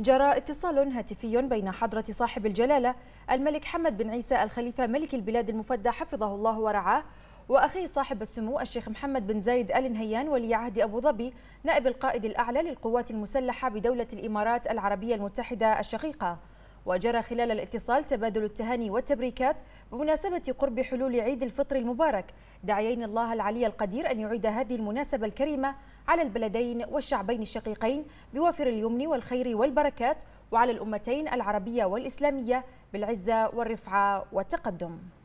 جرى اتصال هاتفي بين حضرة صاحب الجلالة الملك حمد بن عيسى الخليفة ملك البلاد المفدى حفظه الله ورعاه وأخيه صاحب السمو الشيخ محمد بن زايد آل نهيان ولي عهد أبو ظبي نائب القائد الأعلى للقوات المسلحة بدولة الإمارات العربية المتحدة الشقيقة وجرى خلال الاتصال تبادل التهاني والتبريكات بمناسبة قرب حلول عيد الفطر المبارك داعيين الله العلي القدير أن يعيد هذه المناسبة الكريمة على البلدين والشعبين الشقيقين بوافر اليمن والخير والبركات وعلى الأمتين العربية والإسلامية بالعزة والرفعة والتقدم